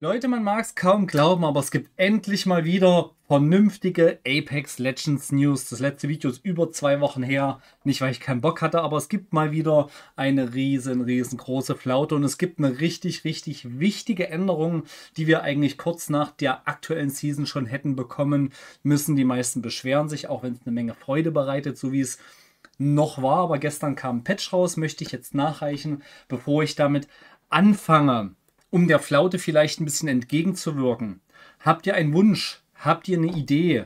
Leute, man mag es kaum glauben, aber es gibt endlich mal wieder vernünftige Apex Legends News. Das letzte Video ist über zwei Wochen her. Nicht, weil ich keinen Bock hatte, aber es gibt mal wieder eine riesen, riesengroße Flaute und es gibt eine richtig, richtig wichtige Änderung, die wir eigentlich kurz nach der aktuellen Season schon hätten bekommen müssen. Die meisten beschweren sich, auch wenn es eine Menge Freude bereitet, so wie es noch war. Aber gestern kam ein Patch raus, möchte ich jetzt nachreichen, bevor ich damit anfange um der Flaute vielleicht ein bisschen entgegenzuwirken. Habt ihr einen Wunsch? Habt ihr eine Idee?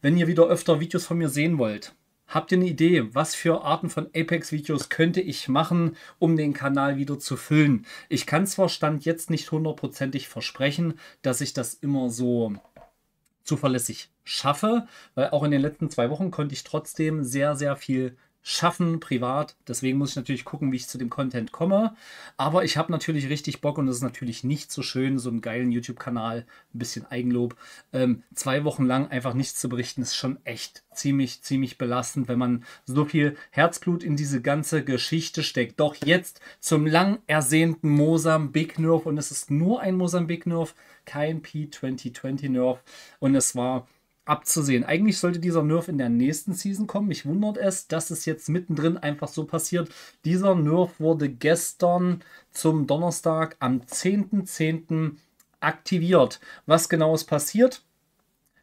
Wenn ihr wieder öfter Videos von mir sehen wollt, habt ihr eine Idee, was für Arten von Apex-Videos könnte ich machen, um den Kanal wieder zu füllen? Ich kann zwar Stand jetzt nicht hundertprozentig versprechen, dass ich das immer so zuverlässig schaffe, weil auch in den letzten zwei Wochen konnte ich trotzdem sehr, sehr viel schaffen, privat. Deswegen muss ich natürlich gucken, wie ich zu dem Content komme. Aber ich habe natürlich richtig Bock und es ist natürlich nicht so schön, so einen geilen YouTube-Kanal, ein bisschen Eigenlob, ähm, zwei Wochen lang einfach nichts zu berichten, ist schon echt ziemlich, ziemlich belastend, wenn man so viel Herzblut in diese ganze Geschichte steckt. Doch jetzt zum lang ersehnten Mosambik-Nerf und es ist nur ein Mosambik-Nerf, kein P2020-Nerf und es war abzusehen. Eigentlich sollte dieser Nerf in der nächsten Season kommen. Mich wundert es, dass es jetzt mittendrin einfach so passiert. Dieser Nerf wurde gestern zum Donnerstag am 10.10. .10. aktiviert. Was genau ist passiert?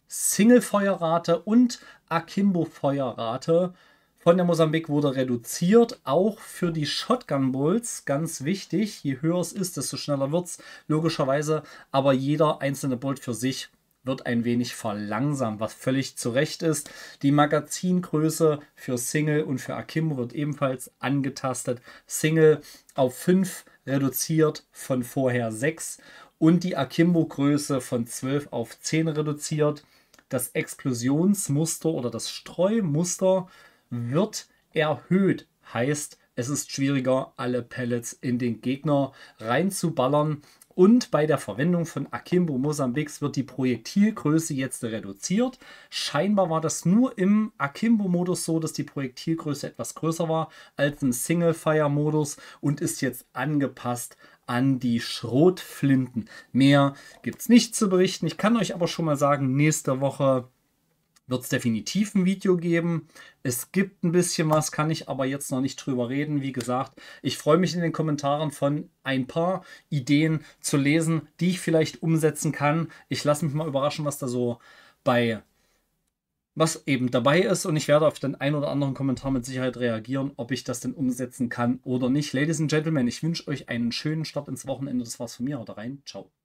Single-Feuerrate und Akimbo-Feuerrate von der Mosambik wurde reduziert, auch für die Shotgun Bulls, ganz wichtig. Je höher es ist, desto schneller wird es, logischerweise, aber jeder einzelne Bolt für sich wird ein wenig verlangsamt, was völlig zu Recht ist. Die Magazingröße für Single und für Akimbo wird ebenfalls angetastet. Single auf 5 reduziert von vorher 6 und die Akimbo-Größe von 12 auf 10 reduziert. Das Explosionsmuster oder das Streumuster wird erhöht, heißt es ist schwieriger, alle Pellets in den Gegner reinzuballern. Und bei der Verwendung von Akimbo Mosambiks wird die Projektilgröße jetzt reduziert. Scheinbar war das nur im Akimbo-Modus so, dass die Projektilgröße etwas größer war als im Single-Fire-Modus und ist jetzt angepasst an die Schrotflinten. Mehr gibt es nicht zu berichten. Ich kann euch aber schon mal sagen, nächste Woche wird es definitiv ein Video geben. Es gibt ein bisschen was, kann ich aber jetzt noch nicht drüber reden. Wie gesagt, ich freue mich in den Kommentaren von ein paar Ideen zu lesen, die ich vielleicht umsetzen kann. Ich lasse mich mal überraschen, was da so bei was eben dabei ist und ich werde auf den einen oder anderen Kommentar mit Sicherheit reagieren, ob ich das denn umsetzen kann oder nicht. Ladies and Gentlemen, ich wünsche euch einen schönen Start ins Wochenende. Das war's von mir. Haut rein. Ciao.